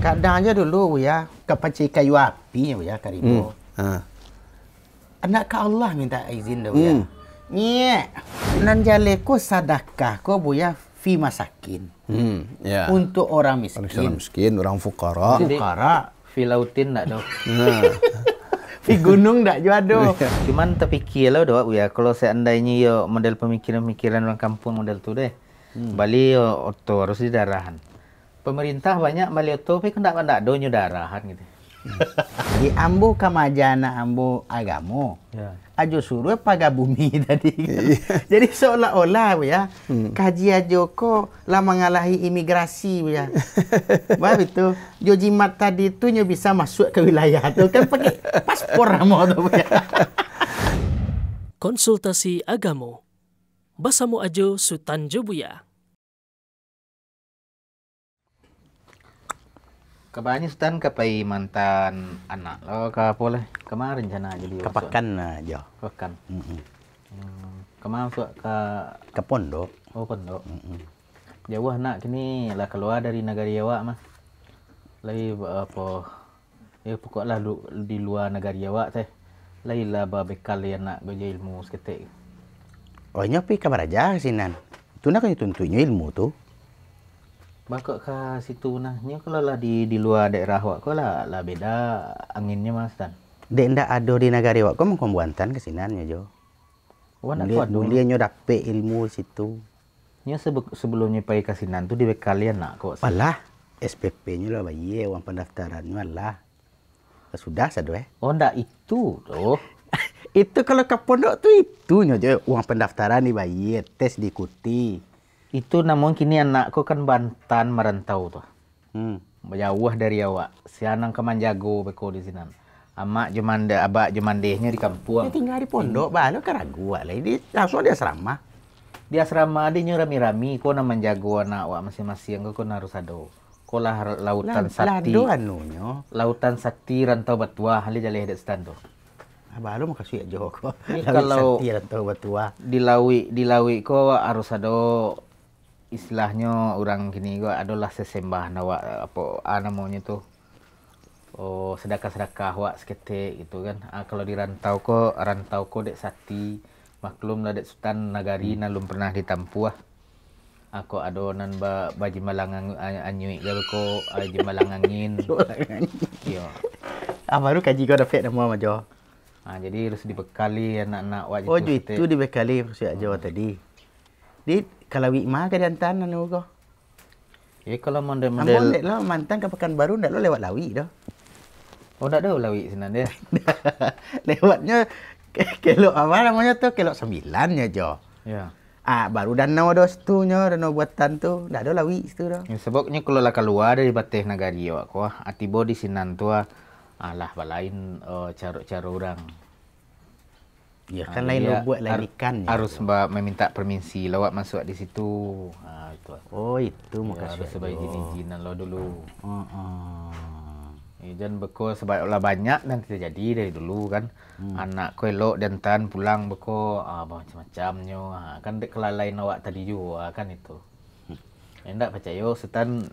Kadang aja dulu ya kepaci kayu api ya karibu. Hmm. Ha. Anak ke Allah minta izin dulu hmm. ya. Nye. Nan jale ko sadakah ko bu fi masakin. Hmm. Yeah. Untuk orang miskin. Orang miskin, orang fukara. Fukara. Fi lautin nak dok. Di ha. gunung tak jua do. Cuma terfikir lah doa ya. Kalau seandainya yo model pemikiran-pemikiran orang kampung model tu deh. Hmm. Bali yo oto harus didarahan pemerintah banyak meliotu tapi kena pada donyo darahan gitu. Hmm. Di ambu kamajana ambu agamo. Yeah. Ajo suruh paga bumi tadi. Jadi seolah-olah ya hmm. kaji ajo lah mengalahi imigrasi ya. Bab itu jo jimat tadi tu nyo bisa masuk ke wilayah tu kan pakai paspor amo tu ya. Konsultasi agamo. Basamu ajo sutan jo buya. Kebanyakan sultan ke mantan anak lo ke apa lah. Kemarin sana jadi. Ke pakan aja. Ke hmm, Kemarin tu ke... Ke pondok. Oh pondok. Mm -hmm. Jauh nak kini lah keluar dari negara awak mah. Lagi apa... Ya pokoklah lu, di luar negara awak teh. Lagi lah berbekal yang nak belajar ilmu seketik. Oh ini apa kabar aja sinan? Itu nak tuntunya ilmu tu. Bangkok ke situ nah. Ni kalau lah di di luar daerah Wak, ko lah, lah beda anginnya mas dan. Dek ndak ada di negara Wak, ko mengko buantan ke sinan nya jo. Wan nak kuat dulu. Dia nyo ilmu situ. Nya sebelumnya pergi ke sinan tu di bekalian nak ko. Alah, SPP-nya lah bayi uang eh, pendaftarannya lah. Sudah sadu eh. Oh ndak itu tu. itu kalau ke pondok tu itunya jo uang pendaftaran ni bayi eh, tes diikuti itu namun kini anakku kan bantan merantau tu, hmm. jauh dari awak si anak kan manjago beko di sini Amak jemanda, abak jemandehnya di kampung. Dia tinggal di pondok, hmm. balu kan ragu lah. Dia langsung dia asrama. Di asrama dia nyurami-rami. Kau nak menjago anak awak masing-masing. Kau nak harus ada. Kau lah lautan La, sakti. Lado anunya. Lautan sakti rantau batua. Halia jalan hadap setan tu. Abah lu makasih ya Joko. Kalau di lawi di lawi kau harus ada istilahnya orang gini juga adalah sesembah awak apa ah, namanya tu oh sedekah sedekah wak seketik gitu kan ah, kalau di rantau ko rantau ko dek sati maklum lah dek sultan nagari hmm. nan belum pernah ditampuah aku ah, ah ado nan ba baji malangang anyui ya ko aji malangangin yo ah baru kaji ko dapat nama majo ah jadi harus dibekali anak-anak wajib oh itu dibekali sejak jawa hmm. tadi di kalau wik mah ke dan tanah ni ugah. Eh, ya kalau mandel mandel. Ambil ah, lah mantan ke kan pekan baru ndak lo lah lewat lawi dah. Oh ndak ada lawi senang dia. Lewatnya kelok apa namanya tu kelok sembilannya jo. Ya. Ah baru dan nawa dos tu nya dan buatan tu ndak ada lawi situ dah. Ya, sebabnya kalau lah keluar dari batih nagari awak ko, atibo ah, di sinan tua ah, alah balain uh, eh, caro-caro orang. Ya, ah, kan lain lo buat lain ikan. Harus sebab meminta permisi lawak masuk di situ. Ha, itu. Oh, itu ya, makasih. Harus sebab izin izinan lo dulu. Hmm. Uh-huh. Ya, beko sebab lah banyak dan tidak jadi dari dulu kan. Hmm. Anak kau elok dan tan pulang beko ah, macam-macamnya. Ah, ha, kan dek kelalain awak tadi juga kan itu. Hmm. Enggak eh, percaya setan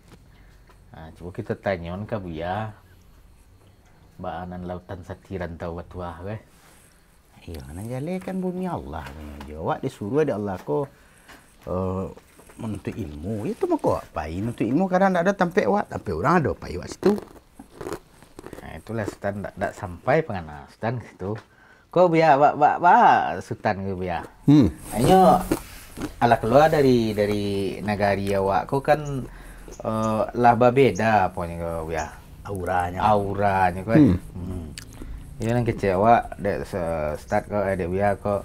ha, cuba kita tanya kan Buya. Ba anan lautan satiran tahu batuah weh akhir. Nak jalankan bumi Allah punya je. Awak disuruh ada Allah ko uh, eh, menuntut ilmu. tu ya, muka apa? Menuntut ilmu kadang tak ada tampak awak, tampak orang ada apa awak situ. Nah, ha, itulah sultan tak, tak sampai pengana sultan situ. Kau biar bak bak ba, sultan ke biar. Hmm. Hanya ala keluar dari dari negari awak. Kau kan uh, lah berbeda punya kau biar. Auranya. Auranya kan. Hmm. hmm. Ya yang kecewa dek start ke eh, ada dia, biar ke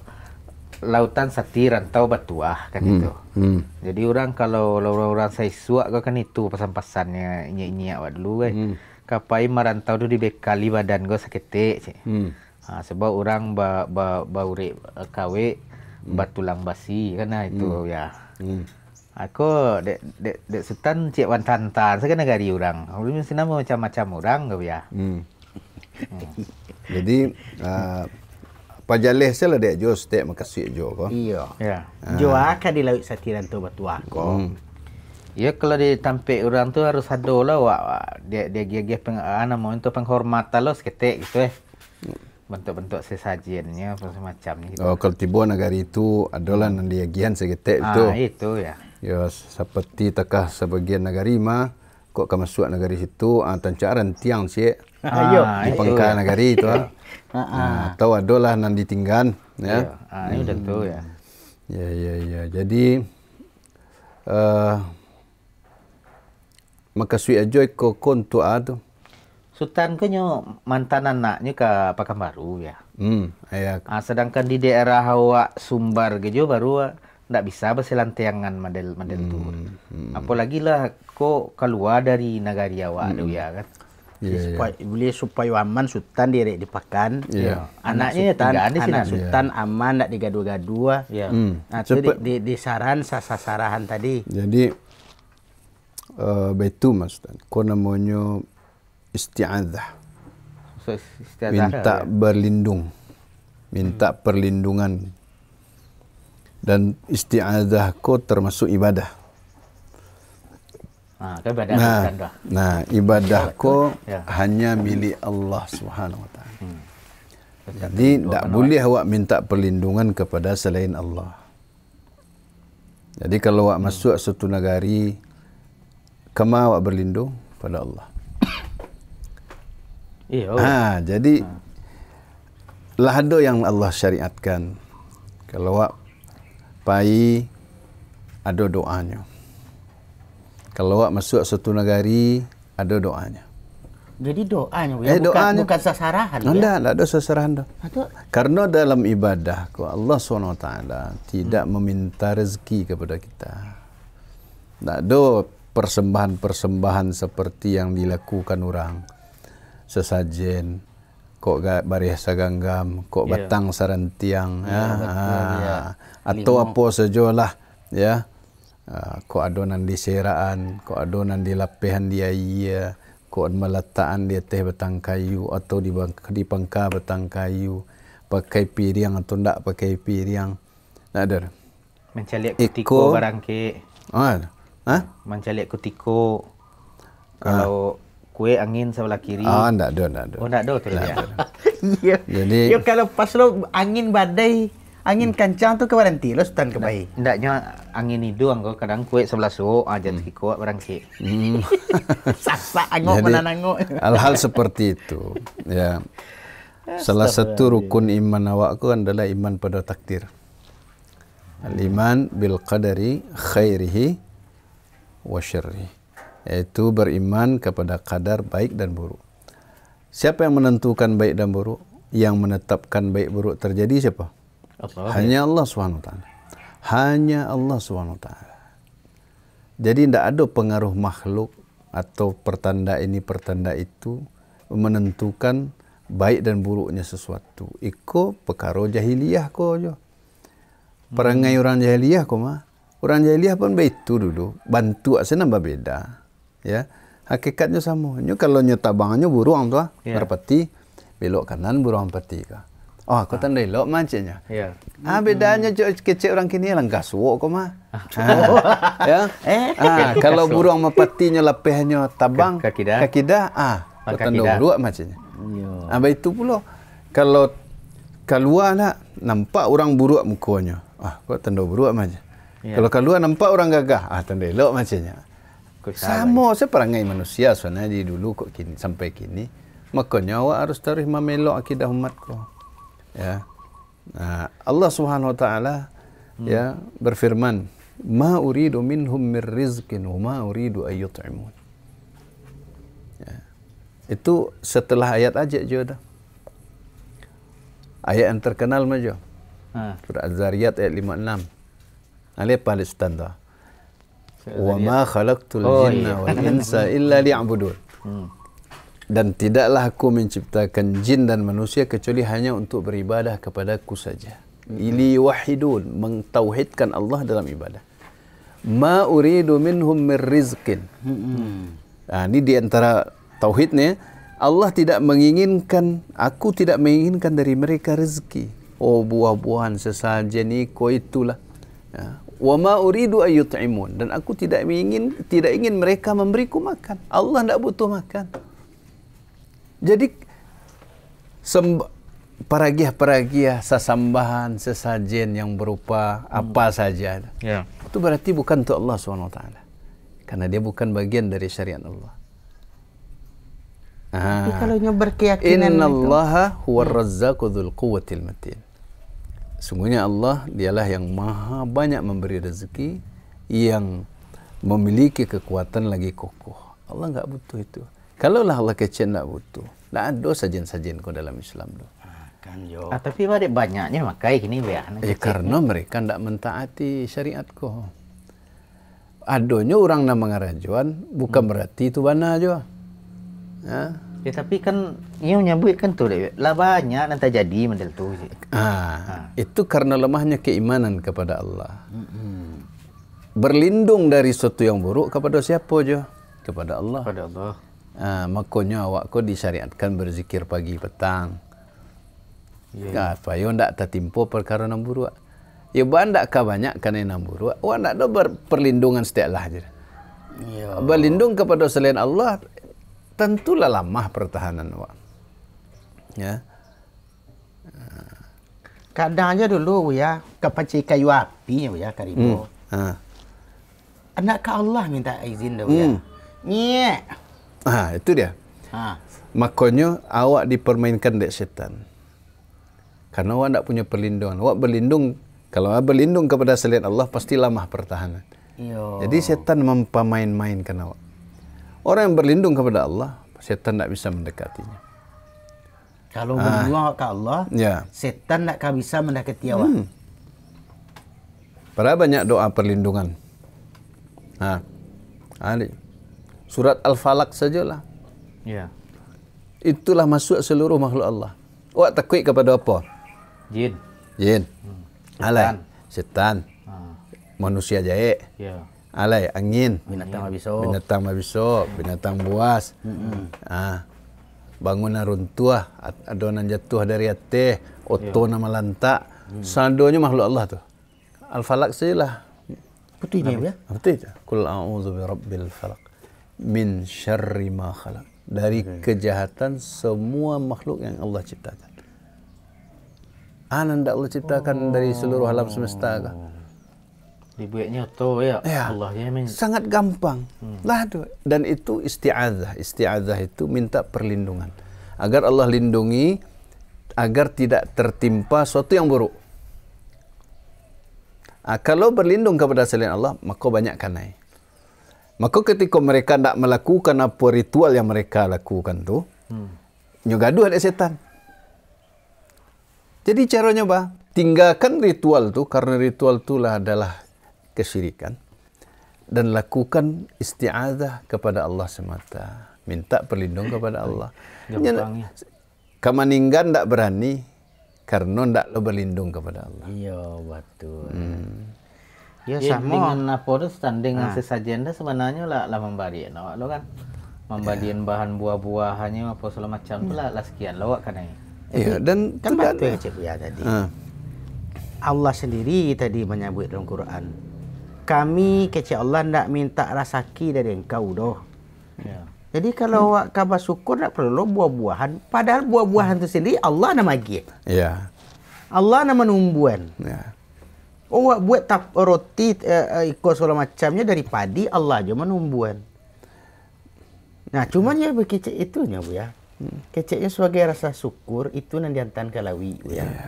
lautan satiran rantau batuah kan hmm. itu. Hmm. Jadi orang kalau orang-orang saya suak ke kan itu pesan-pesannya ini-ini awak dulu kan. Hmm. Kapai merantau tu di bekali badan gue sakit cik. Hmm. Ha, sebab orang ba ba bauri ba, eh, kawe hmm. batulang basi kan ha, itu hmm. ya. Hmm. Aku dek dek de, de setan cik wan tantan sekarang gari orang. Orang macam macam orang gue ya. Hmm. hmm. Jadi uh, ah, apa jales sel dia jo step makasih jo ko. Iya. Ya. Ah. Jo akan di laut satiran tu batu aku. Hmm. Ya kalau di tampik orang tu harus ada lah wak, wak. dia dia gigih peng ana mau itu penghormatan lo lah seketek gitu eh. Bentuk-bentuk sesajiannya apa semacam ni. Gitu. Oh kalau tiba negara itu adalah hmm. nang dia gigihan seketek ah, itu. Ah itu ya. Ya seperti takah sebagian negara ma kok kemasuk negara situ ah, tancaran tiang sih Ayo. Ah, di ah, pangkalan negara itu ah. Atau ah, lah nan ditinggan, ya. Ah, ini hmm. tentu ya. Ya, ya, ya. Jadi eh uh, maka sui ajo ko kon tu adu. Sultan kau ke mantan anaknya ke Pakan Baru ya. Hmm, ya. Ah, sedangkan di daerah Hawa Sumbar ke baru tidak bisa berselantiangan model model hmm, tu. Hmm. hmm. Apalagi lah ko keluar dari negara Hawa, hmm. ya kan yeah, supaya yeah. boleh supaya aman sultan direk di pakan yeah. anaknya anak sultan, anak sultan, sultan yeah. aman nak digaduh-gaduh lah. yeah. mm. nah, ha, Cepet. itu di, di, saran sasarahan tadi jadi uh, betul mas Tuan. Kau namanya isti'adah. so, isti'adzah minta ya? berlindung minta mm. perlindungan dan isti'adah kau termasuk ibadah Ha, kan ibadah nah, kan dah. Nah, ibadah ya. hanya milik Allah Subhanahu Wa Taala. Hmm. Jadi tak boleh awak minta perlindungan kepada selain Allah. Jadi kalau awak hmm. masuk hmm. satu negari, kema awak berlindung pada Allah. Eh, oh. Ha, jadi ha. lah ada yang Allah syariatkan. Kalau awak pai ada doanya. Hmm kalau awak masuk satu negari ada doanya. Jadi doanya, eh, ya, doanya. bukan, bukan sasaran. Anda tidak ada sasaran. Itu... Karena dalam ibadah ku Allah SWT tidak hmm. meminta rezeki kepada kita. Tidak ada persembahan-persembahan seperti yang dilakukan orang. Sesajen, kok gak barih saganggam, kok yeah. batang sarantiang. Yeah, ya, betul, ha. ya. Atau apa sajalah. Ya. Ah, ko adonan di seraan, ko adonan di lapehan di ayia, ko melataan di teh batang kayu atau di di pangka batang kayu, pakai piring atau tidak pakai piring. Nak ada. Mencalik kutiko barang ah, ha? ke. Oh, ha? Mencari kutiko. Ah. Kalau kue angin sebelah kiri. Ah, tidak ada, tidak ada. Oh, tidak ada tu dia. Jadi, kalau pas lo angin badai, angin hmm. kancang tu ke berhenti lah sultan ke baik ndaknya angin itu angko kadang kuat sebelah so aja ah, hmm. kuat barang ke hmm. sasa angok menanangok. hal-hal seperti itu ya salah satu rukun iman awak kan adalah iman pada takdir al hmm. iman bil qadari khairihi wa syarrihi yaitu beriman kepada kadar baik dan buruk siapa yang menentukan baik dan buruk yang menetapkan baik buruk terjadi siapa? Allah. Hanya Allah SWT. Hanya Allah SWT. Jadi tidak ada pengaruh makhluk atau pertanda ini, pertanda itu menentukan baik dan buruknya sesuatu. Iko perkara jahiliyah ko jo. Perangai orang jahiliyah ko mah. Orang jahiliyah pun begitu dulu. Bantu asa nambah beda. Ya. Hakikatnya sama. Nyo kalau nyo tabangannya buruang tu ah. Yeah. Ya. belok kanan buruang peti kah. Oh, kau ah. tak nak elok macam Ya. Ah, bedanya hmm. kecil orang kini lah. Gaswok kau mah. Ah. ah. ya. Eh? Ah, kalau burung mepatinya lepehnya tabang. kaki dah. Ah, kau tak nak elok macam ni. Ah, itu pula. Kalau keluar nak nampak orang buruk mukanya. Ah, kau tak nak buruk macam Ya. Kalau keluar nampak orang gagah. Ah, tak nak elok macam ni. Sama ya. seperangai manusia sebenarnya di dulu kok kini, sampai kini. Makanya awak harus tarik memelok akidah umat kau ya nah, Allah Subhanahu wa taala hmm. ya berfirman ma uridu minhum mir rizqin wa ma uridu ayyut'imun ya itu setelah ayat aja je dah ayat yang terkenal mah ha surah az-zariyat ayat 56 ale palestin dah wa ma khalaqtul oh, jinna wal insa illa li'budun hmm dan tidaklah aku menciptakan jin dan manusia kecuali hanya untuk beribadah kepada aku saja. Ili wahidun mentauhidkan Allah dalam ibadah. Ma uridu minhum mir rizqin. ini ha, di antara tauhidnya Allah tidak menginginkan aku tidak menginginkan dari mereka rezeki. Oh buah-buahan sesajen ni ko itulah. Ya. Wa ma uridu ayut'imun dan aku tidak ingin tidak ingin mereka memberiku makan. Allah tidak butuh makan. Jadi paragiah-paragiah sesambahan, sesajen yang berupa hmm. apa saja. Yeah. Itu berarti bukan untuk Allah SWT. Karena dia bukan bagian dari syariat Allah. Ah. Tapi kalau berkeyakinan Inna Allah huwa hmm. razzaku dhul quwwatil matin. Sungguhnya Allah dialah yang maha banyak memberi rezeki yang memiliki kekuatan lagi kokoh. Allah nggak butuh itu. Kalaulah Allah kecil nak butuh, nak ada sajian-sajian kau dalam Islam tu. Ha, kan yo. Ah, tapi ada banyaknya makai kini biar. Ya, eh, karena mereka tidak mentaati syariat ko. Adonyo orang nama mengarajuan, bukan hmm. berarti itu bana jo. Ya. ya. tapi kan ia menyebut kan tu lah banyak nanti jadi model tu. Ah, ha. itu karena lemahnya keimanan kepada Allah. Berlindung dari sesuatu yang buruk kepada siapa jo? Kepada Allah. Kepada Allah. Uh, ah, makanya awak ko disyariatkan berzikir pagi petang. Yeah. Ya, nah, ya. payo ndak tertimpa perkara nang buruk. Ya ba ndak ka banyak kan nang buruk. Wa ndak do perlindungan setiap lah aja. Ya. Yeah. Berlindung kepada selain Allah tentulah lama pertahanan awak. Ya. Ah. Kadang aja dulu ya, kepaci kayu api ya karibu. Hmm. Ha. Ah. Anak ke Allah minta izin dah hmm. ya. Nyek. Yeah. Ha, itu dia. Ha. Makanya awak dipermainkan dek syaitan. Karena awak tak punya perlindungan. Awak berlindung. Kalau awak berlindung kepada selain Allah, pasti lama pertahanan. Yo. Jadi syaitan mempamain-mainkan awak. Orang yang berlindung kepada Allah, syaitan tak bisa mendekatinya. Kalau ha. berlindung ke Allah, ya. syaitan tak bisa mendekati awak. Hmm. Berapa banyak doa perlindungan? Ha. Alik surat al-falak sajalah ya yeah. itulah masuk seluruh makhluk Allah awak takut kepada apa jin jin hmm. alai setan ha. manusia jahe ya yeah. alai angin binatang habis binatang habis binatang buas hmm. ah bangunan runtuh adonan jatuh dari atas oto yeah. nama lantak hmm. sandonya makhluk Allah tu al-falak sajalah putih dia ya putih kul a'udzu bi rabbil falak min syarri ma khalaq dari okay. kejahatan semua makhluk yang Allah ciptakan. Ananda Allah ciptakan oh. dari seluruh alam semesta kah? Oh. Dibuatnya tu ya. ya Allah ya min. Sangat gampang. Hmm. Lah tu dan itu isti'adzah. Isti'adzah itu minta perlindungan agar Allah lindungi agar tidak tertimpa sesuatu yang buruk. Ah, kalau berlindung kepada selain Allah, maka banyak kanai. Hmm. Maka ketika mereka nak melakukan apa ritual yang mereka lakukan tu, hmm. nyo gaduh ada setan. Jadi caranya ba, tinggalkan ritual tu karena ritual itulah adalah kesyirikan dan lakukan isti'adah kepada Allah semata. Minta perlindung kepada Allah. Kemaningan tak berani karena tak lo berlindung kepada Allah. Iya, betul. Hmm. Ya, ya sama. Dengan apa tu, stand dengan ha. sesajen dah sebenarnya lah, lah membarian awak lo kan. membari ya. bahan buah-buahannya apa segala macam ya. tu lah, lah sekian Lo lah kan ni. Ya, dan kan betul ya cikgu ya tadi. Ha. Allah sendiri tadi menyebut dalam Quran. Kami kecik Allah nak minta rasaki dari engkau doh. Ya. Jadi kalau hmm. awak khabar syukur nak perlu buah-buahan. Padahal buah-buahan itu sendiri Allah nak magik. Ya. Allah nak menumbuhan. Ya. Oh buat tap, roti uh, ikut segala macamnya dari padi Allah je menumbuhan. Nah cuman ya berkecek itunya bu ya. Hmm, keceknya sebagai rasa syukur itu nanti antan kalawi bu ya. Yeah.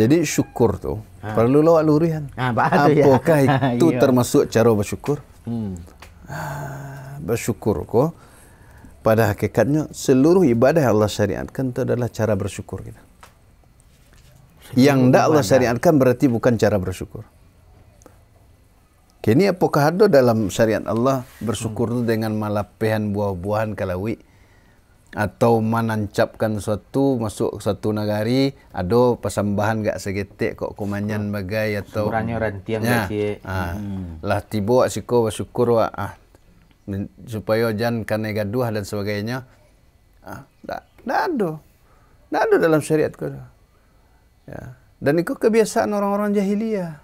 Jadi syukur tu ha. perlu lawak lurihan. Ah, ha, ya. Apakah ya. itu termasuk cara bersyukur? Hmm. Ha, bersyukur ko pada hakikatnya seluruh ibadah Allah syariatkan itu adalah cara bersyukur kita. Yang tidak Allah syariatkan berarti bukan cara bersyukur. Kini apakah ada dalam syariat Allah bersyukur hmm. dengan malapehan buah-buahan kalawi atau menancapkan suatu masuk satu nagari ada pasambahan gak segetik kok kumanyan bagai atau sebenarnya rantian ya. gak ah. ha. hmm. lah tiba wak siko bersyukur wak ah. supaya jan kane gaduh dan sebagainya ah. da, da ada da ada dalam syariat kau Ya. Dan itu kebiasaan orang-orang jahiliyah.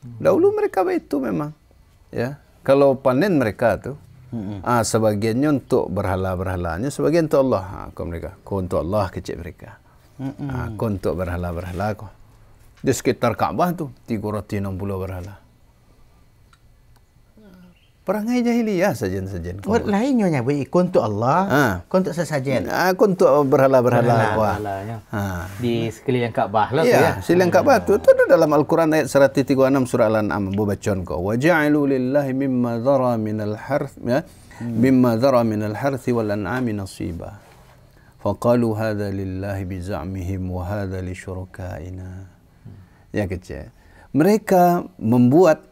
Hmm. Dahulu mereka itu memang. Ya. Kalau panen mereka tu, hmm. ah sebagiannya untuk berhala-berhalanya, sebagian untuk Allah. Ha, kau mereka, kau untuk Allah kecil mereka. Hmm. Ah, kau untuk berhala-berhala kau. Di sekitar Kaabah tu, 360 berhala. Hmm perangai jahiliah sajian-sajian. Buat lain nyonya bagi ikon Allah, ha. kon tu sesajen. Ha, kon tu berhala-berhala. Ha. Ha. Di sekeliling Kaabah lah ya. Ya, sekeliling Kaabah tu tu ada dalam Al-Quran ayat 136 surah Al-An'am bu bacon ko. Wa ja'alu lillahi mimma dhara min al-harth ya. Hmm. Mimma dhara min al-harth wal an'am nasiba. Faqalu hadha lillahi bi za'mihim wa hadha li syurakaina. Ya kecil. Mereka membuat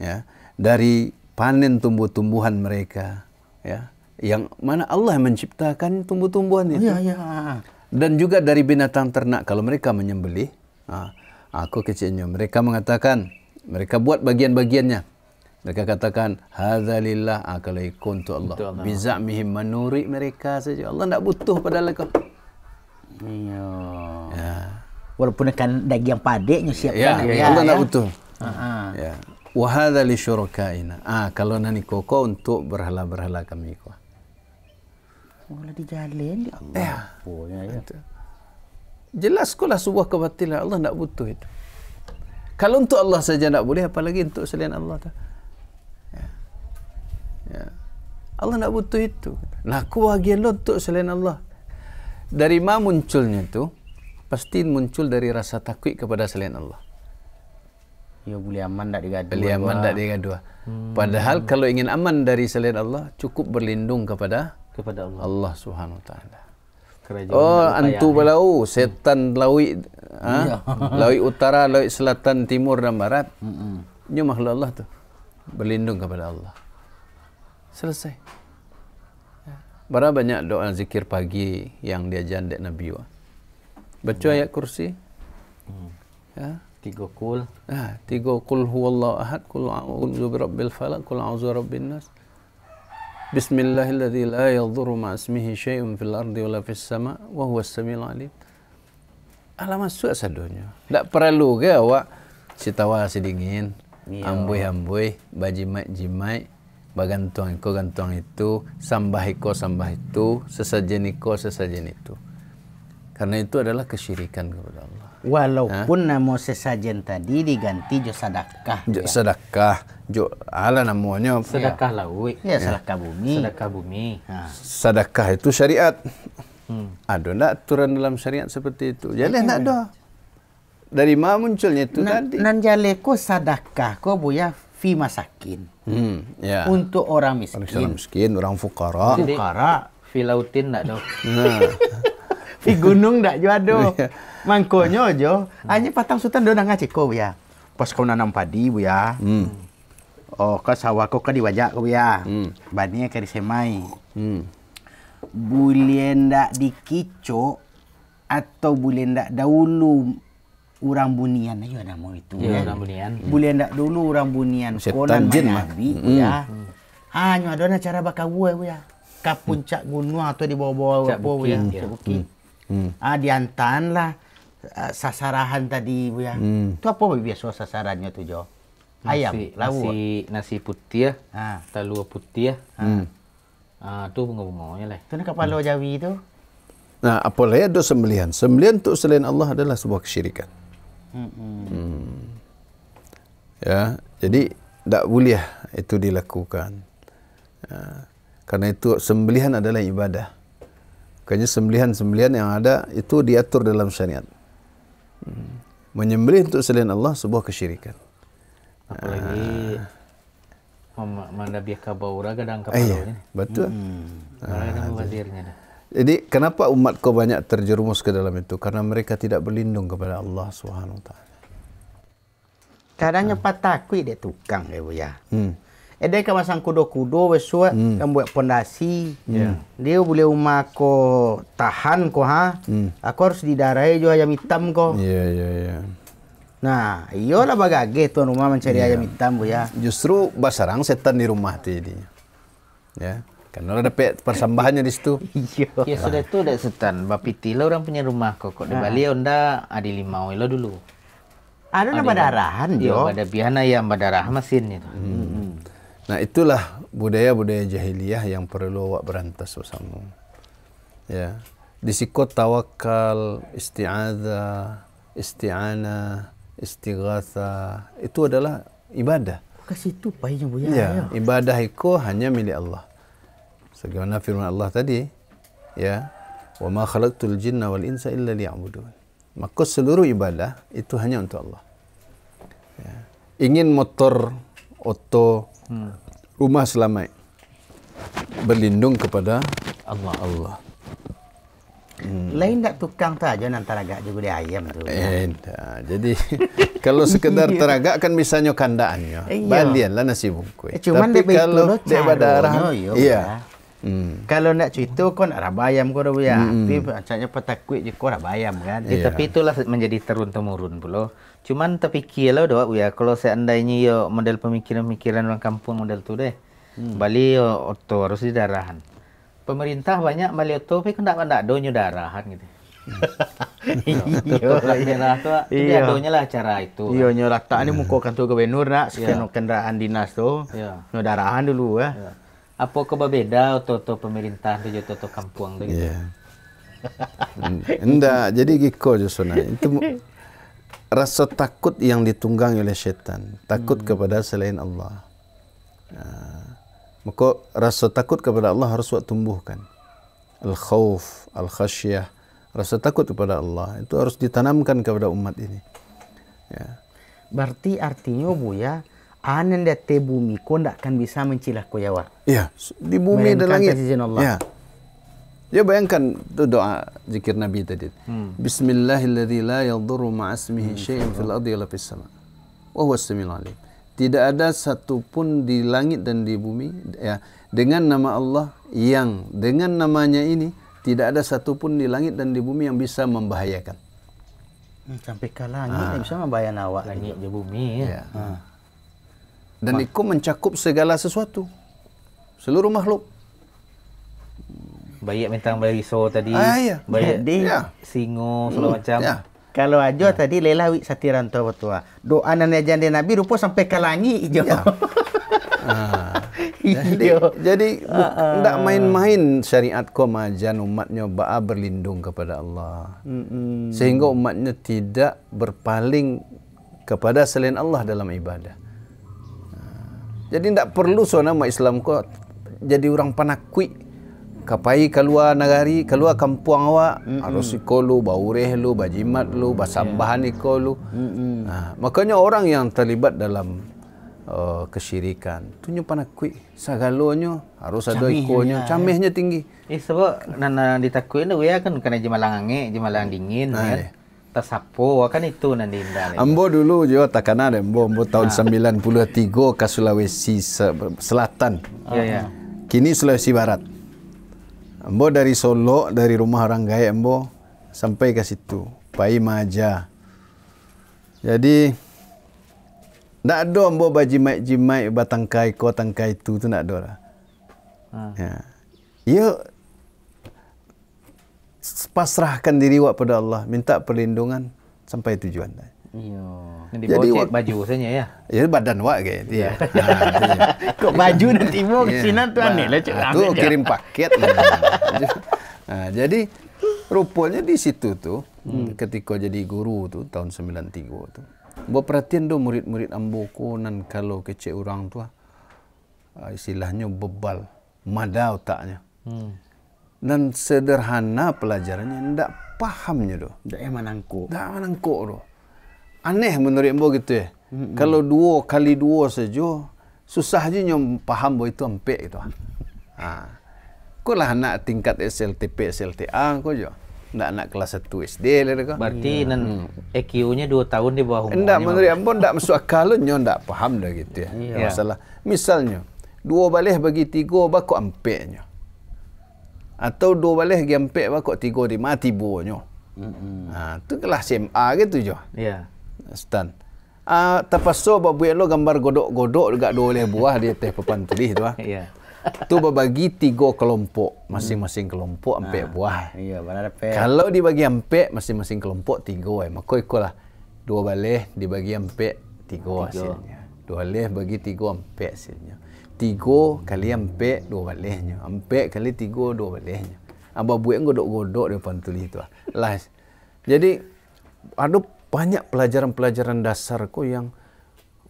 ya dari panen tumbuh-tumbuhan mereka ya yang mana Allah menciptakan tumbuh-tumbuhan itu ya, ya. dan juga dari binatang ternak kalau mereka menyembelih ah, aku kecilnya mereka mengatakan mereka buat bagian-bagiannya mereka katakan hadzalillah akalaikum tu Allah bizamihim manuri mereka saja Allah tidak butuh pada mereka iya. ya. walaupun kan daging padeknya siapkan ya, ya, ya, Allah tidak ya. butuh uh -huh. ya wa hadha li syurakaina ah kalau nani koko untuk berhala-berhala kami ko oh, Mula dijalin di ya Allah eh, ya. punya ya. jelas kulah sebuah kebatilan Allah tak butuh itu kalau untuk Allah saja tak boleh apalagi untuk selain Allah tu ya. ya. Allah tak butuh itu nak kewagian lo untuk selain Allah dari mana munculnya itu pasti muncul dari rasa takwik kepada selain Allah Ya boleh aman tak digaduh. gaduh. Boleh aman tak lah. digaduh. Hmm. Padahal kalau ingin aman dari selain Allah, cukup berlindung kepada kepada Allah. Allah Subhanahu Wa Taala. Oh, antu belau, ya. setan lawi, ha? Ya. lawi utara, lawi selatan, timur dan barat. Hmm. Ini makhluk Allah tu. Berlindung kepada Allah. Selesai. Ya. Berapa banyak doa zikir pagi yang diajarkan Nabi wah. Baca ayat kursi. Hmm. Ya tiga kul ah tiga kul huwallahu ahad kul a'udzu birabbil falaq kul a'udzu birabbin nas bismillahilladzi la yadhurru ma ismihi syai'un fil ardi wala fis sama wa huwas samiul alim ala masuk sadonyo ndak perlu ke awak sitawa sedingin amboi amboi baji mai jimai bagantung iko gantung itu sambah iko sambah itu sesajen iko sesajen itu karena itu adalah kesyirikan kepada Allah Walaupun ha? nama sesajen tadi diganti jo sedekah. Jo ya. sedekah. Jo ala namanya sedekah laut. Ya, sedekah bumi. Sedekah bumi. Ha. Sedekah itu syariat. Hmm. Ada nak aturan dalam syariat seperti itu? Ya, Jadi nak ya, ada. Dari mana munculnya itu nan, tadi? Nan jale ko sedekah ko buya fi masakin. Hmm. Ya. Untuk orang miskin. Orang miskin, orang fukara. Fukara. Fi lautin nak dok. Nah. Ha di gunung tak juado. Mangkonyo jo. Hanya patang sultan dia nak ngaji ko ya. Pas kau nanam padi bu ya. Hmm. Oh, kau sawah kau ke diwajak, bu ya. Hmm. Bani ke di semai. Hmm. Bulian tak dikicok atau boleh tak dahulu orang bunian ayo nama itu ya, orang bunian Boleh tak dulu orang bunian setan jin mah ya hanya ada cara bakau ya ke gunung atau di bawah-bawah apa ya bukit hmm. Hmm. Ah, diantanlah uh, ah, sasarahan tadi, Bu ya. Hmm. Tu apa biasa sasarannya tu, Jo? Ayam, nasi, lawa. Nasi, nasi putih, ya. Ha. telur putih. Ya. Ha. Hmm. Ah, tu bunga-bunganya lah. Tu nak apa hmm. jawi tu. Nah, apa lagi ada sembelian? Sembelian tu selain Allah adalah sebuah kesyirikan. Hmm. hmm. Ya, jadi tak boleh itu dilakukan. Ya. Kerana itu sembelian adalah ibadah. Hmm. Makanya sembelihan-sembelihan yang ada itu diatur dalam syariat. Menyembelih untuk selain Allah sebuah kesyirikan. Apalagi ah. mandabiah kabau raga dan eh, kabau ini. Betul. Hmm. Ah, jadi kenapa umat kau banyak terjerumus ke dalam itu? Karena mereka tidak berlindung kepada Allah Swt. Wa Taala. Kadangnya ah. patah kui dia tukang ya. ya. Hmm ada kan macam kudo-kudo besok eh, hmm. kan buat pondasi. Hmm. Yeah. Dia boleh rumah aku tahan ko ha. Hmm. Aku harus di didarai juga ayam hitam ko. Ya, yeah, ya, yeah, ya. Yeah. Nah, iyalah bagage tuan rumah mencari yeah. ayam hitam bu ya. Justru basarang setan di rumah tu Ya. Yeah. Kan ada dapat persambahannya di situ. Iya. ya sudah tu ada setan. Bapiti lah orang punya rumah kok. Kok di Bali anda ada limau lo lah dulu. Ada nama darahan dia. Ya, ada biana yang berdarah mesin itu. Hmm. hmm. Nah itulah budaya-budaya jahiliyah yang perlu awak berantas bersama. Ya. Disikot tawakal, isti'adha, isti'ana, istighatha. Itu adalah ibadah. Bukan situ payahnya buya. Ya, ibadah itu hanya milik Allah. Sebagaimana firman Allah tadi. Ya. Wa ma khalaqtul jinna wal insa illa liya'budun. Maka seluruh ibadah itu hanya untuk Allah. Ya. Ingin motor, otor, rumah selamat berlindung kepada Allah Allah hmm. lain tak tukang tu aja nan teragak juga dia ayam tu eh, jadi kalau sekedar teragak kan misalnya kandaannya ya. balian lah nasi bungkus eh, cuman tapi kalau daripada arah iya hmm. hmm. Kalau nak cerita kau nak rabayam kau dah buat. Ya. Hmm. Tapi macamnya petakut je kau rabayam kan. Yeah. Tapi itulah menjadi terun temurun pula. Cuman terfikir lah dok, ya kalau seandainya yo model pemikiran-pemikiran orang kampung model tu deh. Hmm. Bali yo oto harus darahan. Pemerintah banyak Bali oto tapi kena pandak donyo darahan gitu. Lah, lah, iya, iya, iya, lah cara itu. Iya, iya, kan. lah, tak ni hmm. muka kantor gubernur nak sekian kendaraan dinas tu. Iya, darahan dulu ya. Apa ke berbeda atau pemerintah tu jatuh tu kampung tu? Iya. Nda, jadi gikau justru nak itu rasa takut yang ditunggang oleh syaitan takut hmm. kepada selain Allah ha. maka rasa takut kepada Allah harus buat tumbuhkan al khawf al khasyah rasa takut kepada Allah itu harus ditanamkan kepada umat ini ya berarti artinya bu ya anda te bumi kau tidak akan bisa mencilah kuyawa. ya di bumi dan langit ya dia bayangkan tu doa zikir Nabi tadi. Hmm. Bismillahilladzi la yadhurru ma'asmihi hmm. syai'un fil ardi wala fis sama. Wa huwas samiul alim. Tidak ada satu pun di langit dan di bumi ya dengan nama Allah yang dengan namanya ini tidak ada satu pun di langit dan di bumi yang bisa membahayakan. Hmm, sampai ke langit ha. Ah. yang bisa membahayakan awak langit dan bumi ya. ya. Ha. Dan itu mencakup segala sesuatu. Seluruh makhluk. Bayak bintang bayi so tadi. Ah, ya. Bayak di yeah. singo ya. segala hmm, macam. Yeah. Kalau ajo yeah. tadi lelawi wik satiran tua tua. Doa nan ajan dia nabi rupa sampai ke langit ya. ijo. Yeah. ah. jadi, jadi tidak ah, ah. main-main syariat ko majan umatnya ba'a berlindung kepada Allah. Mm-mm. Sehingga umatnya tidak berpaling kepada selain Allah dalam ibadah. Ah. Jadi tidak perlu so nama Islam ko jadi orang panakui kapai keluar negari keluar kampung awak mm-hmm. harus ah, ikolu baureh lu bajimat lu basambahan yeah. ikolu mm-hmm. nah, makanya orang yang terlibat dalam uh, kesyirikan tunyu panakui segalanya harus ada ikonya ya. camehnya tinggi eh sebab nan ditakui ndak ya kan kena jemalang ange jemalang dingin ah, kan Ay. Ya. tersapu kan itu nan dinda ambo dulu jo takana ambo ambo tahun 93 ah. ke Sulawesi se- selatan oh, ya, kini Sulawesi Barat Embo dari Solo, dari rumah orang gaya embo sampai ke situ. Pai maja. Jadi tak ada embo bajimai, jimai batang kai ko batang kai tu tu tak ada lah. Ha. Ya. Ya pasrahkan diri wak pada Allah, minta perlindungan sampai tujuan dah. Jadi wak baju sebenarnya ya. Ya badan wak ke. Okay. ha, ah, Kok baju nanti mau ke sini ya. tu aneh lah cik. Ah, tu kirim paket. ha, jadi rupanya di situ tu hmm. ketika jadi guru tu tahun 93 tu. Buat perhatian tu murid-murid amboku nan kalau kecil orang tu istilahnya bebal mada otaknya. Hmm. Dan sederhana pelajarannya ndak pahamnya tu. Ndak emanangku. Ndak emanangku tu aneh menurut embo gitu ya. hmm Kalau dua kali dua saja, susah je nyom paham bo itu ampek gitu. Ha. Kau lah nak tingkat SLTP, SLTA kau je. Tidak nak kelas satu SD lah kau. Berarti hmm. EQ-nya dua tahun di bawah umur. Tidak, menurut ambo tidak masuk akal lo tidak paham dah gitu ya. Yeah. Masalah. Misalnya, dua balik bagi tiga, bako ampeknya. Atau dua balik bagi ampek, bako tiga di mati buahnya. Mm-hmm. Ha, itu kelas SMA gitu je. Ya. Yeah stan. Ah uh, terpaso bab buat lo gambar godok-godok dekat dua leh buah di atas papan tulis tu ah. Ya. Tu berbagi tiga kelompok, masing-masing kelompok empat ah, buah. Iya, mana ada Kalau dibagi empat masing-masing kelompok tiga ai, maka ikolah dua balih dibagi empat tiga hasilnya. Dua leh bagi tiga empat hasilnya. Tiga kali empat dua balihnya. Empat kali tiga dua balihnya. Apa buat godok-godok di papan tulis tu ah. Last. Jadi aduh banyak pelajaran-pelajaran dasar ko yang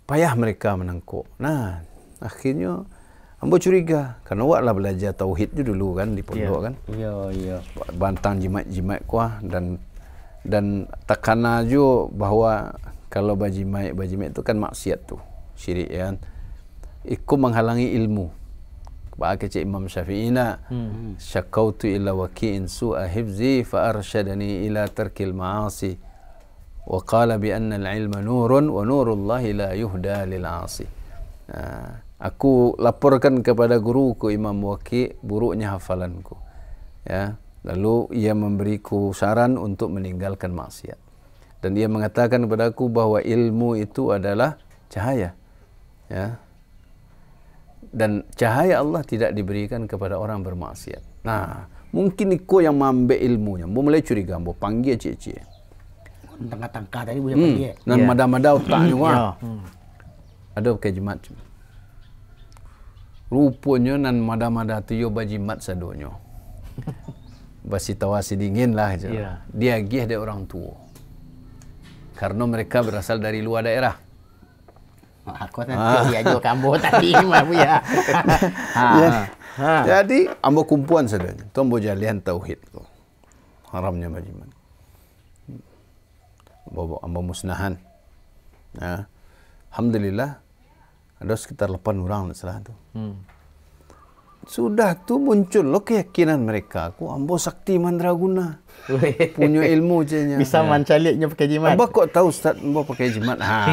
payah mereka menangkuk. Nah, akhirnya ambo curiga karena awak belajar tauhid tu dulu kan di pondok yeah. kan. Ya, yeah, ya. Yeah. Bantang jimat-jimat ku ah, dan dan tekana jo bahawa kalau bajimat bajimat itu kan maksiat tu syirik ya kan ikut menghalangi ilmu Bapak kecik Imam Syafi'i nak illa hmm. Syakautu ila waki'in su'ahibzi Fa'arshadani ila terkil ma'asi bi وقال بأن العلم نور ونور la لا lil للعاصي ha, aku laporkan kepada guruku Imam Waqi buruknya hafalanku ya lalu ia memberiku saran untuk meninggalkan maksiat dan ia mengatakan kepadaku bahawa ilmu itu adalah cahaya ya dan cahaya Allah tidak diberikan kepada orang bermaksiat nah mungkin kau yang mambek ilmunya mau mulai curiga mau panggil cik-cik tengah tangka tadi boleh hmm. pergi. Dan yeah. mada-mada otak ni ya. wah. Hmm. Ada ke jimat. Rupanya nan mada-mada tu yo bajimat sadonyo. Basi tawa sidingin lah aja. Ya. Yeah. Dia gih ada orang tua. Karena mereka berasal dari luar daerah. Aku kan ah. tadi ah. dia kambo tadi mah ya. Ha. ya. ha. Jadi ambo kumpuan sadonyo. Tombo jalian tauhid tu. Haramnya bajimat musnahan, Ya. Alhamdulillah ada sekitar 8 orang salah tu. Hmm. Sudah tu muncul lo lah keyakinan mereka aku ambo sakti mandraguna. Punya ilmu je Bisa ya. mancaliknya pakai jimat. Ambo kok tahu ustaz ambo pakai jimat. Ha.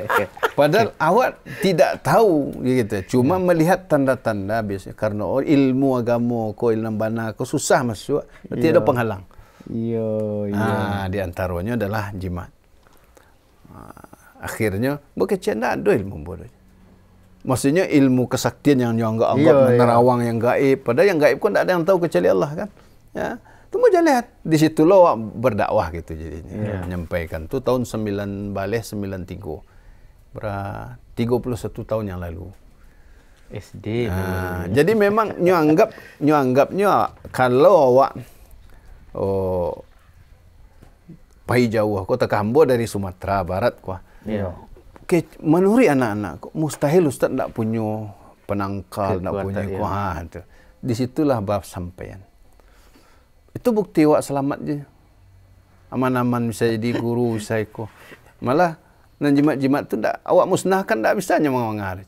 Padahal awak tidak tahu gitu. Cuma ya. melihat tanda-tanda biasa. karena oh, ilmu agama ko ilmu bana ko susah masuk. Tidak ya. ada penghalang. Iya, iya. Ah, di antaranya adalah jimat. Ah, akhirnya bekecek ndak ada ilmu bodoh. Maksudnya ilmu kesaktian yang yang enggak anggap iya, menerawang iya. yang gaib, padahal yang gaib pun tak ada yang tahu kecuali Allah kan. Ya. Tunggu je lihat di situ lo berdakwah gitu jadinya yeah. menyampaikan tu tahun 9 balik 93. Berat 31 tahun yang lalu. SD. Nah, jadi memang nyanggap nyanggapnya kalau awak oh pai jauh aku tak hambo dari Sumatera Barat ku. Ya. Yeah. Ke menuri anak-anak mustahil ustaz tak punya penangkal nak punya ku ha tu. Di situlah bab sampean. Itu bukti wak selamat je. Aman-aman bisa jadi guru saya ku. Malah nan jimat-jimat tu ndak awak musnahkan ndak bisanya mengawangar.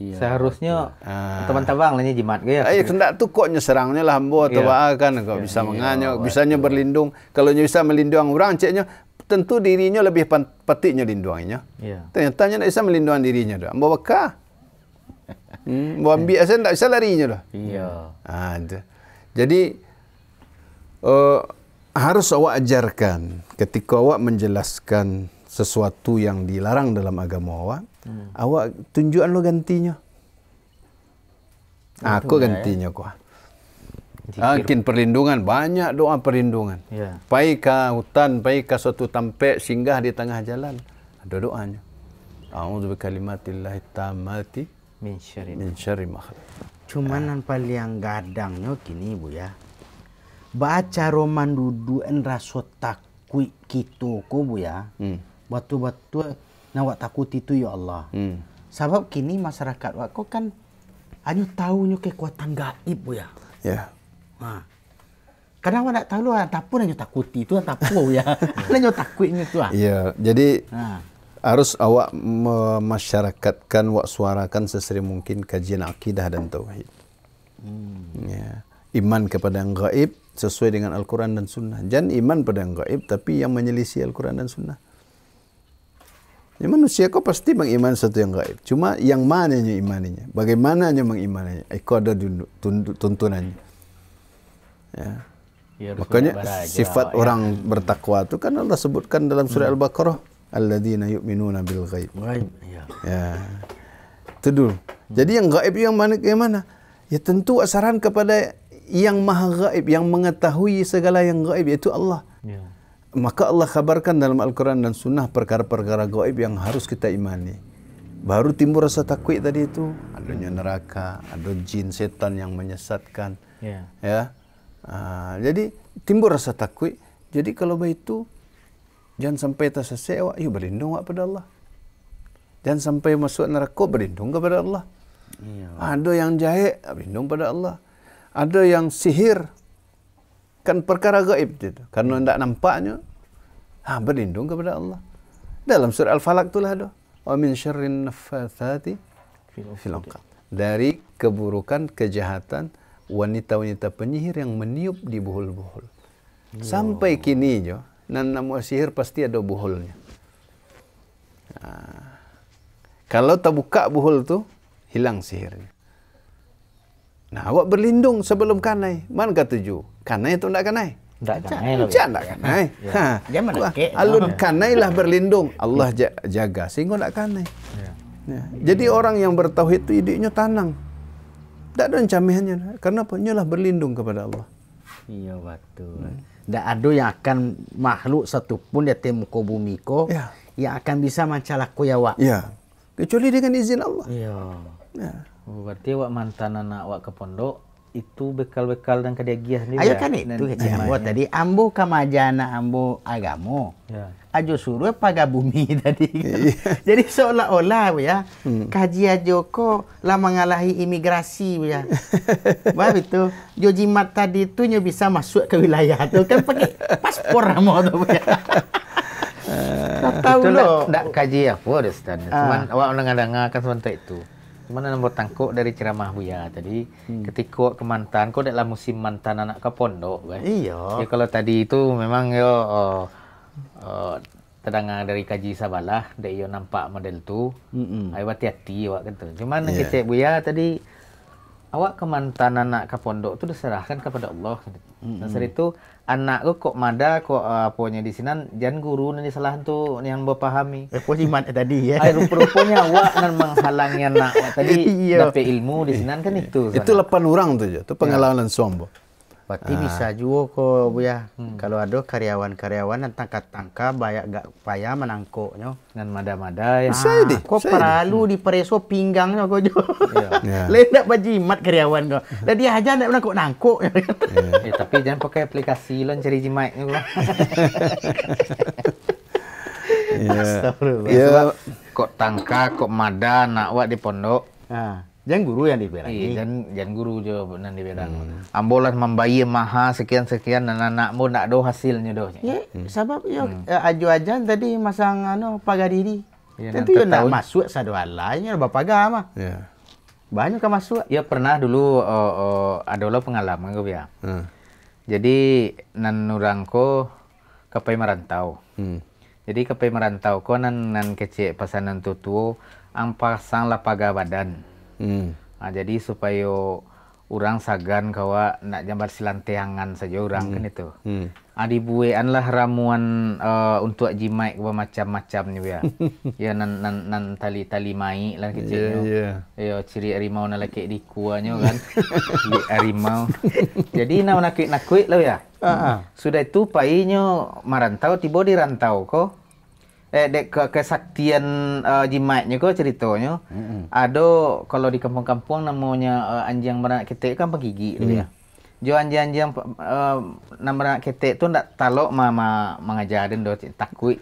Ya, Seharusnya ya. Ah. teman tabang lah jimat ke ya. Ay, ah, tidak tu kok nyerangnya lah ambo atau apa kan kau ya, bisa menganyo, ya, bisanya ya. berlindung. Kalau nya bisa melindung orang ceknya tentu dirinya lebih petiknya lindunginya. Ya. Ternyata nya bisa melindung dirinya dah. Ambo beka. Hmm, buat ambil asal tak bisa larinya dah. Iya. Ha, itu. Jadi uh, harus awak ajarkan ketika awak menjelaskan sesuatu yang dilarang dalam agama awak Hmm. Awak tunjukkan lo gantinya. Itu aku ya, gantinya ya. kuah. Akin perlindungan banyak doa perlindungan. Ya. Pai hutan, pai ke suatu tempat singgah di tengah jalan. Ada doanya. A'udzu bi kalimatillah tammati min syarri min syarri ma khalaq. Cuma ah. ya. nan paling gadangnya kini Bu ya. Baca roman dudu en rasa takui kita ku Bu ya. Hmm. Batu-batu nak awak takuti tu ya Allah. Hmm. Sebab kini masyarakat awak kan hanya tahu nyo kekuatan gaib ya. Ya. Yeah. Ha. Kan awak nak tahu lah, tak pun hanya takuti tu, tak pun ya. Hanya takutnya tu lah. Ya, jadi ha. harus awak memasyarakatkan, awak suarakan sesering mungkin kajian akidah dan tauhid. Hmm. Ya. Iman kepada yang gaib sesuai dengan Al-Quran dan Sunnah. Jangan iman pada yang gaib, tapi yang menyelisih Al-Quran dan Sunnah. Ya, manusia kau pasti mengimani satu yang gaib. Cuma yang mana yang imaninya? Bagaimana yang mengimaninya? Eh, kau ada tuntunannya. Ya. Ya, Makanya lah, sifat aja, ya. orang ya. bertakwa itu kan Allah sebutkan dalam surah hmm. Al-Baqarah. Alladzina yu'minuna bil gaib. Gaib, ya. ya. dulu. Hmm. Jadi yang gaib yang mana? Gimana? Ya tentu asaran kepada yang maha gaib, yang mengetahui segala yang gaib, yaitu Allah. Ya maka Allah khabarkan dalam Al-Quran dan Sunnah perkara-perkara gaib yang harus kita imani. Baru timbul rasa takwik tadi itu, adanya neraka, ada jin setan yang menyesatkan. Yeah. Ya. Uh, jadi timbul rasa takwik. Jadi kalau begitu, jangan sampai tersesewa, yuk berlindung kepada Allah. Jangan sampai masuk neraka, berlindung kepada Allah. Yeah. Ada yang jahit, berlindung kepada Allah. Ada yang sihir, kan perkara gaib itu. tu kerana tak nampaknya ha berlindung kepada Allah dalam surah al-falak itulah tu wa min syarrin naffatsati fil uqad dari keburukan kejahatan wanita-wanita penyihir yang meniup di buhul-buhul wow. Ya sampai kini jo nan namo sihir pasti ada buhulnya ha. kalau tak buka buhul tu hilang sihirnya Nah, awak berlindung sebelum kanai. Mana kata tujuh? kanai atau tidak kanai? Tidak kanai. Hujan lah. tidak kanai. Ya. Ha. Dia mana kek? Alun kanai lah berlindung. Allah jaga sehingga tidak kanai. Ya. Ya. Jadi orang yang bertauhid itu idiknya tanang. Tidak ada ancamannya. Karena apa? Ia berlindung kepada Allah. Iya betul. Tidak hmm. ada yang akan makhluk satupun di atas muka bumi ko ya. yang akan bisa mencalaku ya wak. Ya. Kecuali dengan izin Allah. Iya. Ya. Oh, berarti wak mantan anak wak ke pondok itu bekal-bekal dan kadia gias ni. Ayo ya. kan itu ya. Ambo tadi ambo kamajana ambo agamo. Ya. Ajo suruh paga bumi tadi. Kan? Jadi seolah-olah ya hmm. kaji ajo ko lah mengalahi imigrasi ya. Wah itu jo jimat tadi tu nyo bisa masuk ke wilayah tu kan pakai paspor ramo tu ya. tahu lo. Tak kaji apa ya, dah stand. Cuma ah. awak dengar-dengar kan sebentar itu. Gimana nombor tangkuk dari ceramah Buya tadi? Hmm. Ketika ke mantan, dah lah musim mantan anak ke pondok? Bah. Kan? Iya. Ya, kalau tadi itu memang yo ya, oh, oh, oh, terdengar dari kaji Sabalah, dia ya, yo nampak model tu. Mm -mm. hati-hati awak kata. Gimana yeah. kecek Buya tadi? awak ke mantan anak ke pondok tu diserahkan kepada Allah. Mm -hmm. Dan itu anak lu kok mada kok uh, ah, apanya di sini jangan guru nanti salah tu yang berpahami. Eh pun iman tadi ya. Ai rupa-rupanya awak nan menghalangi anak tadi dapat ilmu di sini kan itu. Itu lepan orang tu je. Itu pengalaman yeah. sombong. Pasti ha. Ah. bisa juga ko bu ya. Hmm. Kalau ada karyawan-karyawan yang tangka-tangka banyak gak payah menangkoknya. Dengan mada-mada ya. Bisa deh. Ko perlu di dipereso pinggangnya ko jo. Yeah. yeah. bajimat karyawan ko. Dan aja nak menangkok-nangkok. yeah. Ya. eh, tapi jangan pakai aplikasi lo cari jimat ni ko. Ya. Ya. Kok tangka, kok mada nak buat di pondok. Ha. Jangan guru yang diberang. Iya, jangan, jangan guru je yang diberang. Hmm. Ambolan membayar maha sekian-sekian dan anakmu nak do hasilnya do. Ya, hmm. sebab yo ya, hmm. uh, aju ajan tadi masang ano pagar diri. Ya, Tentu yo ya nak masuk sadu alainya bapa pagar mah. Ya. Banyak kan masuk. Ya pernah dulu uh, uh, ada lo pengalaman gue ya. Hmm. Jadi nan nurangko kepai merantau. Hmm. Jadi kepai merantau ko nan nan kecil pasanan tutu ang pasang lapaga badan. Hmm. Hmm. Uh, jadi supaya orang sagan kawa nak jambat silanteangan saja orang hmm. kan itu. Hmm. Adi ah, bue anlah ramuan uh, untuk jimai ke macam-macam ni ya. ya nan nan nan tali tali mai lah kecil. Yeah, yeah. Yo ya, ciri harimau nak lekik di kuanya kan. di harimau. Jadi nak nak nakik lah ya. Uh-huh. Sudah itu payinya marantau tibo di rantau ko eh dek ke kesaktian uh, eh, jimatnya ke ceritanya mm-hmm. ada kalau di kampung-kampung namanya uh, anjing merak ketek kan pegigi mm. dia jo anjing-anjing uh, eh, nama merak ketek tu nak talok mama mengajar dan do takut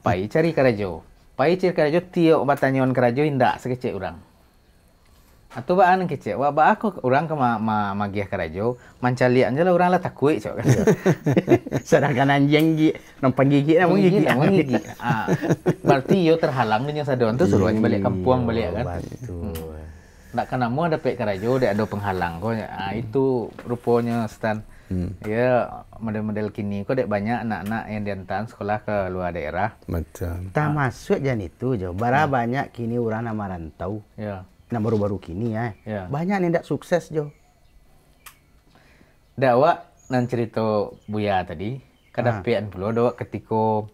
pai cari kerajaan. pai cari kerajo tiok batanyon kerajo indak sekecek orang. Atau ha, buat anak kecil. Wah, aku orang ke ma ma magia kerajo. Mancalian je lah orang lah takut. Ya. So, kan? Sedangkan anjing gigit. Nampak gigit lah. Mungkin gigit. Mungkin gigit. Berarti yo terhalang dengan sadaran tu. Suruh anjing balik kampuang balik kan. Betul. Hmm. Nak kena mu ada pek kerajo. Dia ada penghalang. Ha, hmm. itu rupanya stand. Hmm. Ya, model-model kini Kau ada banyak anak-anak yang diantar sekolah ke luar daerah. Macam. Tak masuk jan itu jo. Bara banyak kini orang nama rantau. Ya nak baru-baru kini eh. Ya. Banyak yang tak sukses jo. Dawak nan cerita Buya tadi, Kadang ha. pian pulo dawak ketika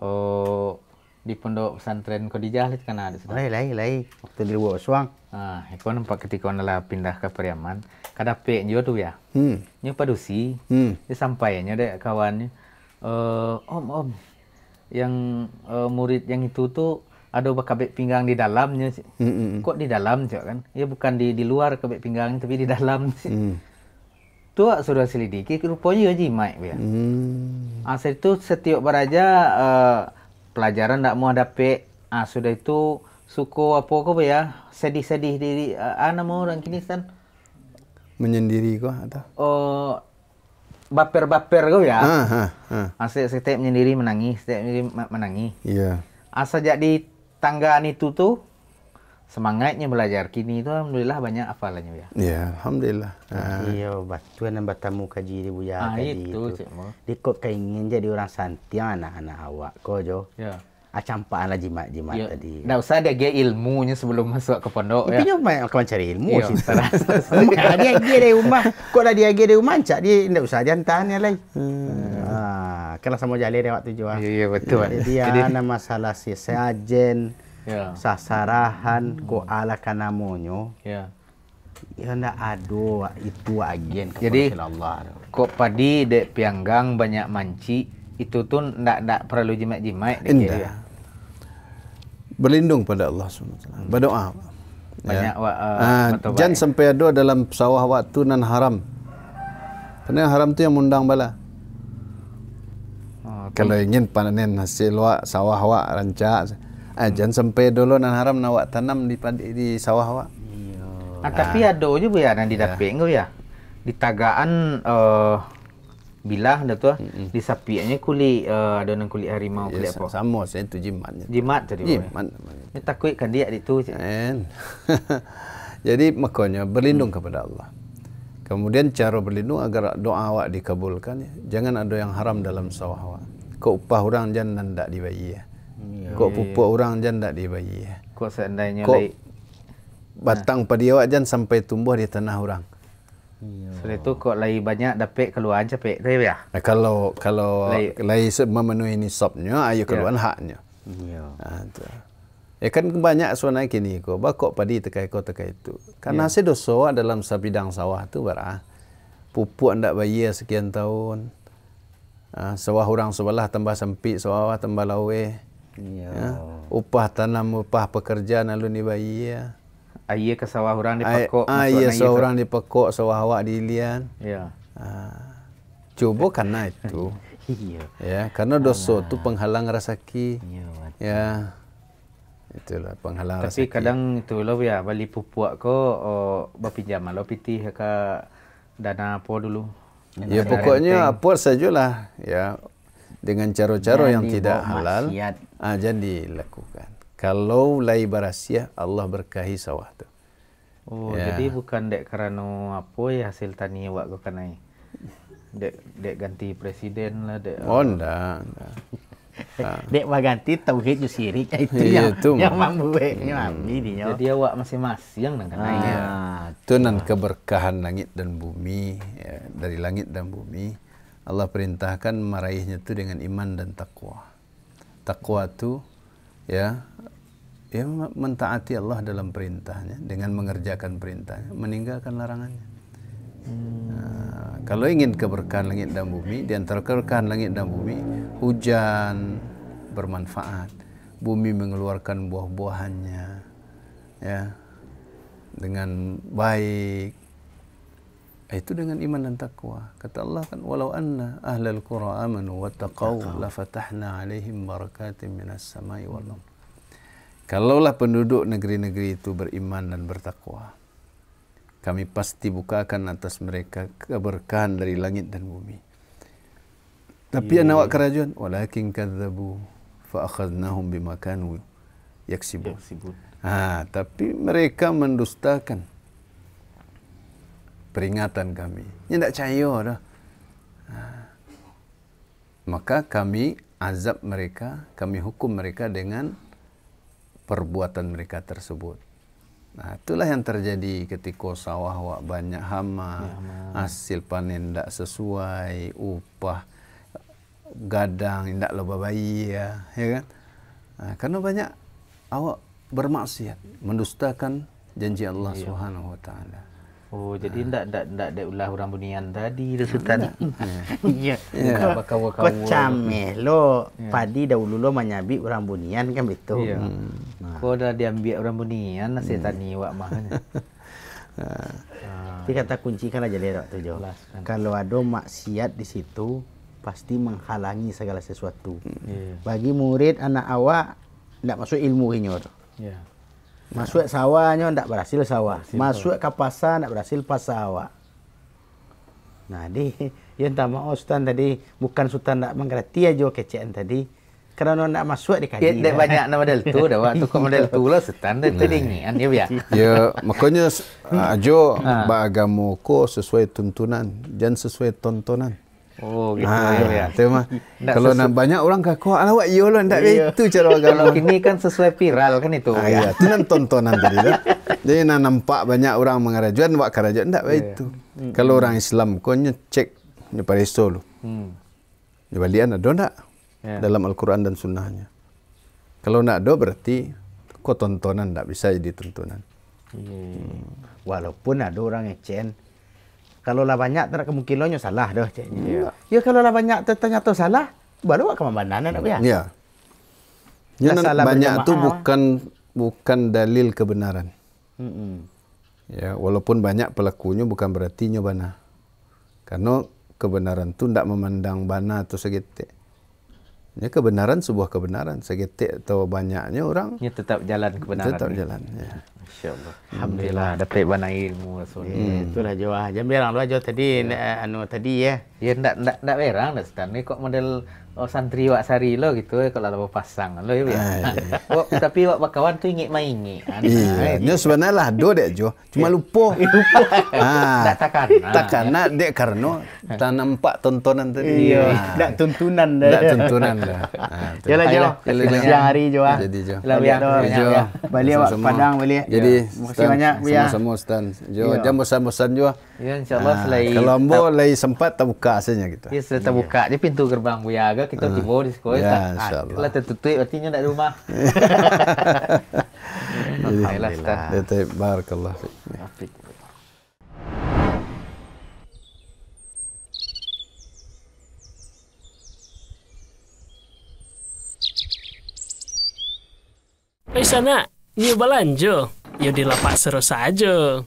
oh, di pondok pesantren Kodijah itu lah, kan ada Lai lai lai. Waktu di luar suang. Ah, ha, ikon kan nampak ketika nala pindah ke Pariaman, Kadang pian jo tu ya. Hmm. Nyu padusi. Hmm. sampai, nyo dek kawannya. Uh, eh, om om yang uh, murid yang itu tuh ada berkabit pinggang di dalamnya. Mm-hmm. Kok di dalam cik kan? Ia ya, bukan di di luar kabit pinggang tapi di dalam. Mm. Tu sudah selidiki rupanya Haji Mike dia. Hmm. Ah setiap setiap beraja uh, eh, pelajaran tak mau dapat. Ah sudah itu suku apa ko ya? Sedih-sedih diri uh, ah, ana ah, mau orang kini san menyendiri ko atau? Oh uh, baper-baper ko ya. Ha ha. ha. Ah, setiap menyendiri menangis, setiap menyendiri menangis. Iya. Yeah. Ah sejak tanggaan itu tu semangatnya belajar kini tu alhamdulillah banyak hafalannya ya. Ya, alhamdulillah. Ah. Iya, uh. bat tuan kaji di buya ah, kaji itu. itu. Dikok keingin jadi orang santian anak-anak awak ko jo. Ya. Yeah. Ah, campaan lah jimat-jimat ya. tadi. Dah usah dia pergi ilmunya sebelum masuk ke pondok. Ya, ya. Punya mencari ilmu. Ya. Cinta rasa. dia pergi dari rumah. Kau lah dia pergi dari rumah. Cak dia Tidak usah dia hantar ni hmm. Ah, kan lah. Hmm. sama jali, dia waktu jual. Ah. Ya, ya betul. Ya, kan. dia Jadi, ada masalah si sejen. Ya. Sasarahan. Hmm. Kau ala kanamonyo. Ya. Ya, nak aduh itu agen kepada Allah. Jadi, kok padi dek pianggang banyak manci itu tu ndak ndak perlu jimat-jimat dia. Berlindung pada Allah Subhanahu Wataala. Berdoa. Banyak ya. wa, uh, uh, jangan sampai ada dalam sawah waktu nan haram. Karena haram tu yang mundang bala. Oh, Kalau ingin panen hasil wa sawah wa rancak. Ah, hmm. jangan sampai dulu nan haram nawa tanam di di, di sawah wa. Ah, tapi ah. ada juga ya nanti dapat ya. ya. Ditagaan uh, eh, bilah dah tu ah, Mm-hmm. Di sapiannya kulit uh, eh, nang kulit harimau ya, kulit apa? Sama saya tu jimat. Jimat tadi. Jimat. Ni takut kan dia itu. Jadi makanya berlindung hmm. kepada Allah. Kemudian cara berlindung agar doa awak dikabulkan. Jangan ada yang haram dalam sawah awak. Kau upah orang jangan tak dibayi. Ya, ya. Kau ya. pupuk orang jangan tak dibayi. Kau seandainya Kau batang padi awak jangan sampai tumbuh di tanah orang. Sebab itu kok lagi banyak dapat keluar aja pek tapi ya. Nah, kalau kalau lagi memenuhi sopnya, ayo ah, keluar yeah. haknya. Ya. Ha tu. Ya kan banyak suara begini ko kok padi tekai ko tekai itu. Karena saya yeah. dosa dalam sebidang sawah tu berah. Ah. Pupuk anda bayi sekian tahun. Ha, sawah orang sebelah tambah sempit, sawah tambah lawe. Ya. ya. Upah tanam, upah pekerjaan lalu ni bayi. Ya ayah ke sawah orang di pekok. Ah, ayah sawah orang di pekok, sawah awak di Ilian. Ya. Ah, cuba kerana itu. Iya. ya, kerana dosa itu penghalang rasaki. Ya. ya. Itulah penghalang Tapi rasaki. Tapi kadang itu lo lah, ya, balik pupuak ko, oh, berpinjam lo piti ke dana apa dulu. Dengan ya pokoknya apa sajalah ya dengan cara-cara yang tidak halal ah, jadi lakukan kalau lai barasiah Allah berkahi sawah tu. Oh, ya. jadi bukan dek kerana apa ya hasil tani awak kau kenai. Dek dek ganti presiden lah dek. Oh, ndak. Ah. dek wa ganti tauhid ju sirik ya, itu ya, yang itu yang mambu eh. hmm. Jadi awak masih masing yang nang kenai. Ah, ya. Tu nan keberkahan langit dan bumi ya, dari langit dan bumi. Allah perintahkan meraihnya tu dengan iman dan takwa. Takwa tu ya ya mentaati Allah dalam perintahnya dengan mengerjakan perintahnya meninggalkan larangannya hmm. nah, kalau ingin keberkahan langit dan bumi di antara keberkahan langit dan bumi hujan bermanfaat bumi mengeluarkan buah-buahannya ya dengan baik ah, itu dengan iman dan taqwa. kata Allah kan walau anna ahlal qura amanu wattaqau la fatahna alaihim barakatim minas samai wal ardh Kalaulah penduduk negeri-negeri itu beriman dan bertakwa, kami pasti bukakan atas mereka keberkahan dari langit dan bumi. Tapi yeah. anak kerajaan, walakin kadzabu fa akhadnahum bima kanu yaksibun. Ha, tapi mereka mendustakan peringatan kami. Ini tak cahaya dah. Ha. Maka kami azab mereka, kami hukum mereka dengan perbuatan mereka tersebut. Nah, itulah yang terjadi ketika sawah wak banyak hama, ya, hasil panen tak sesuai, upah gadang tidak lebih bayi ya, ya kan? Nah, karena banyak awak bermaksiat, mendustakan janji Allah ya. Subhanahu Wataala. Oh, jadi ah. ndak ndak ndak ada ulah orang bunian tadi tu sultan. Hmm. Ya. ya. Kau kacam lo ya. padi dahulu lo menyabi orang bunian kan betul. Ya. Hmm. Kau dah diambil orang bunian nasi hmm. tani wak mah. Kan. Ah. Tapi kata kunci kan aja lewat tu jo. Kan. Kalau ada maksiat di situ pasti menghalangi segala sesuatu. Yeah. Bagi murid anak awak tidak masuk ilmu inyo Yeah. Masuk sawahnya tidak berhasil sawah. Berhasil Masuk ke pasar tidak berhasil pasar awak. Nah, di yang tak mau sultan tadi bukan sultan tak mengerti aja kecian tadi. Kerana nak masuk di kaji. Ya, eh, tak banyak nama model tu dah waktu kau model tu lah sultan dah teringin ya biar. Ya, makanya ajo ha. ko sesuai tuntunan jangan sesuai tontonan. Oh, ha, gitu ah, ya. mah. Tema kalau nak banyak orang kaku alawak yo lah ndak itu cara kalau ini kan sesuai viral kan itu. Ha, ah, ya, itu nan tontonan tadi lah. Jadi nak nampak banyak orang mengerajuan buat kerajaan ndak yeah. itu. hmm Kalau orang Islam kau nya cek nya pareso lu. Hmm. Jualian ada ndak? Yeah. Dalam Al-Qur'an dan sunnahnya. Kalau nak ada berarti kau tontonan ndak bisa jadi tontonan. Hmm. Walaupun ada orang yang cek kalau lah banyak tak kemungkinannya salah dah cik. Ya. Yeah. Ya kalau lah banyak ternyata salah, baru buat kemampanan lah, nak yeah. Ya. Yeah. Ya, salah banyak tu lah. bukan bukan dalil kebenaran. Ya, walaupun banyak pelakunya bukan berarti nyobana. Karena kebenaran tu tidak memandang bana atau segitik. Ini ya, kebenaran sebuah kebenaran. segitik atau banyaknya orang. Ini ya, tetap jalan kebenaran. Tetap jalan. Ya. InsyaAllah. Alhamdulillah. Hmm. Dapat banyak ilmu. So, hmm. Eh, itulah jua. Ah, jangan berang lah jua tadi. Yeah. Uh, anu, tadi ya. Ya, tak tak tak berang lah sekarang. Ni kok model oh, santri wak sari lo gitu. Eh, kalau lah pasang lo. Ya, ah, ya. ya. tapi wak kawan tu ingat main ingat. Ah, iya. Ini eh. sebenarnya lah. Dua dek jua. Cuma ya. lupa. lupa. ha. Tak takkan. Tak kena ya. dek karena tanam pak tontonan tadi. Iya. Tak tuntunan dah. Tak tuntunan dah. Yalah jua. Yalah jua. Jadi jua. Yalah jua. Balik awak pandang balik. Jadi, ya, terima kasih banyak Buya. Sama-sama Ustaz. Jo, ya. jam bosan-bosan jua. Ya, insyaAllah ha, ah, selain... Kalau ambo lagi sempat, terbuka asalnya kita. Ia sudah terbuka. Ya. Dia pintu gerbang Buya ke, kita uh, tiba di sekolah. Ya, ah, insyaAllah. Kalau tertutup, artinya nak rumah. Jadi, Alhamdulillah. Ustaz. Ya, terima kasih. Barakallah. Hei sana, ni belanja. Yaudah lah Pak Seru saja.